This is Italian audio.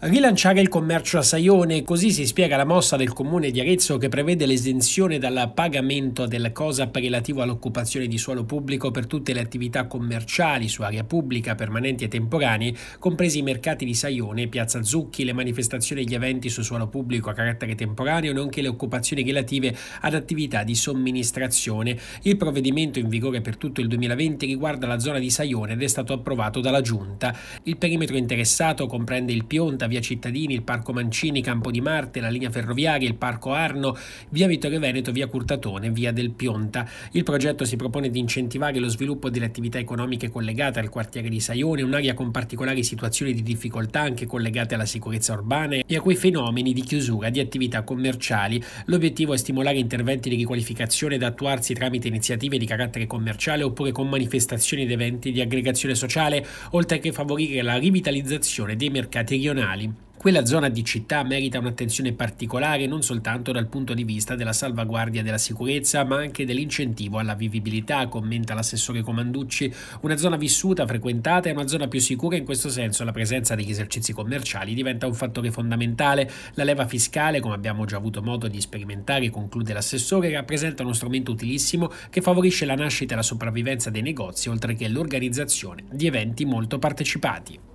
Rilanciare il commercio a Saione, così si spiega la mossa del comune di Arezzo che prevede l'esenzione dal pagamento del COSAP relativo all'occupazione di suolo pubblico per tutte le attività commerciali su area pubblica permanenti e temporanee, compresi i mercati di Saione, Piazza Zucchi, le manifestazioni e gli eventi su suolo pubblico a carattere temporaneo, nonché le occupazioni relative ad attività di somministrazione. Il provvedimento in vigore per tutto il 2020 riguarda la zona di Saione ed è stato approvato dalla Giunta. Il perimetro interessato comprende il Pionta, via Cittadini, il Parco Mancini, Campo di Marte, la linea ferroviaria, il Parco Arno, via Vittorio Veneto, via Curtatone, via del Pionta. Il progetto si propone di incentivare lo sviluppo delle attività economiche collegate al quartiere di Saione, un'area con particolari situazioni di difficoltà anche collegate alla sicurezza urbana e a quei fenomeni di chiusura di attività commerciali. L'obiettivo è stimolare interventi di riqualificazione da attuarsi tramite iniziative di carattere commerciale oppure con manifestazioni ed eventi di aggregazione sociale, oltre che favorire la rivitalizzazione dei mercati regionali quella zona di città merita un'attenzione particolare non soltanto dal punto di vista della salvaguardia della sicurezza, ma anche dell'incentivo alla vivibilità, commenta l'assessore Comanducci. Una zona vissuta, frequentata e una zona più sicura, in questo senso la presenza degli esercizi commerciali diventa un fattore fondamentale. La leva fiscale, come abbiamo già avuto modo di sperimentare, conclude l'assessore, rappresenta uno strumento utilissimo che favorisce la nascita e la sopravvivenza dei negozi, oltre che l'organizzazione di eventi molto partecipati.